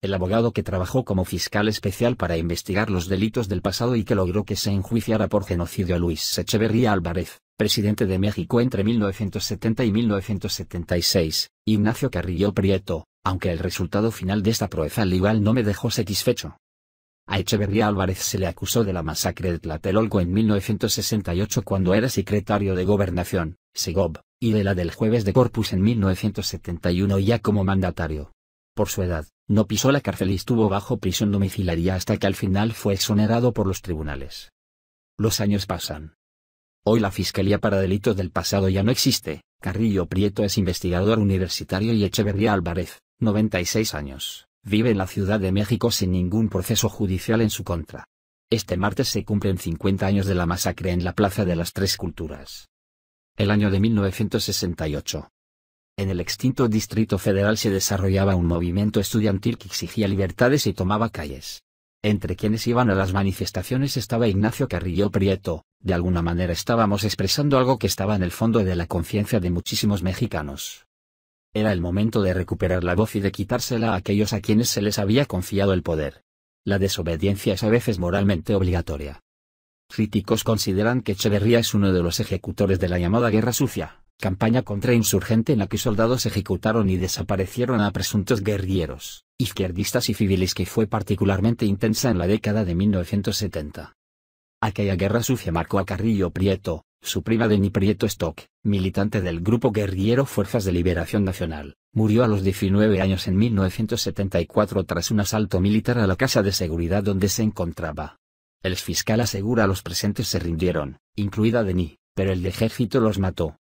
el abogado que trabajó como fiscal especial para investigar los delitos del pasado y que logró que se enjuiciara por genocidio a Luis Echeverría Álvarez, presidente de México entre 1970 y 1976, Ignacio Carrillo Prieto, aunque el resultado final de esta proeza legal no me dejó satisfecho. A Echeverría Álvarez se le acusó de la masacre de Tlatelolco en 1968 cuando era secretario de Gobernación, Segob, y de la del jueves de Corpus en 1971 ya como mandatario. Por su edad, no pisó la cárcel y estuvo bajo prisión domiciliaria hasta que al final fue exonerado por los tribunales. Los años pasan. Hoy la Fiscalía para Delitos del Pasado ya no existe. Carrillo Prieto es investigador universitario y Echeverría Álvarez, 96 años, vive en la Ciudad de México sin ningún proceso judicial en su contra. Este martes se cumplen 50 años de la masacre en la Plaza de las Tres Culturas. El año de 1968, en el extinto Distrito Federal se desarrollaba un movimiento estudiantil que exigía libertades y tomaba calles. Entre quienes iban a las manifestaciones estaba Ignacio Carrillo Prieto, de alguna manera estábamos expresando algo que estaba en el fondo de la conciencia de muchísimos mexicanos. Era el momento de recuperar la voz y de quitársela a aquellos a quienes se les había confiado el poder. La desobediencia es a veces moralmente obligatoria. Críticos consideran que Echeverría es uno de los ejecutores de la llamada Guerra Sucia, campaña insurgente en la que soldados ejecutaron y desaparecieron a presuntos guerrilleros, izquierdistas y civiles que fue particularmente intensa en la década de 1970. Aquella guerra sucia marcó a Carrillo Prieto, su prima de Prieto Stock, militante del grupo guerrillero Fuerzas de Liberación Nacional, murió a los 19 años en 1974 tras un asalto militar a la casa de seguridad donde se encontraba. El fiscal asegura a los presentes se rindieron, incluida Denis, pero el ejército los mató,